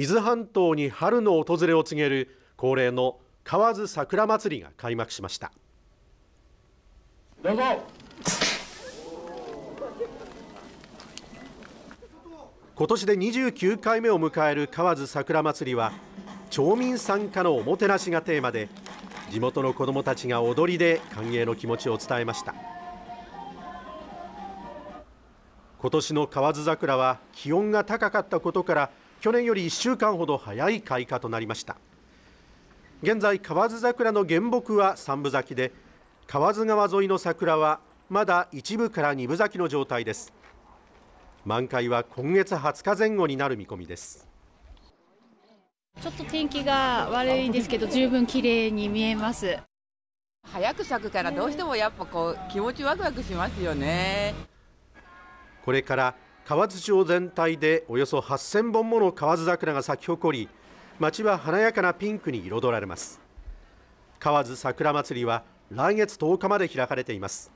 伊豆半島に春の訪れを告げる恒例の河津桜まつりが開幕しましたどうぞ今年で29回目を迎える河津桜まつりは町民参加のおもてなしがテーマで地元の子どもたちが踊りで歓迎の気持ちを伝えました今年の河津桜は気温が高かったことから去年より1週間ほど早い開花となりました現在河津桜の原木は三分咲きで河津川沿いの桜はまだ一部から二分咲きの状態です満開は今月20日前後になる見込みですちょっと天気が悪いんですけど十分綺麗に見えます早く咲くからどうしてもやっぱこう気持ちワクワクしますよねこれから河津町全体でおよそ8000本もの河津桜が咲き誇り町は華やかなピンクに彩られます河津桜まつりは来月10日まで開かれています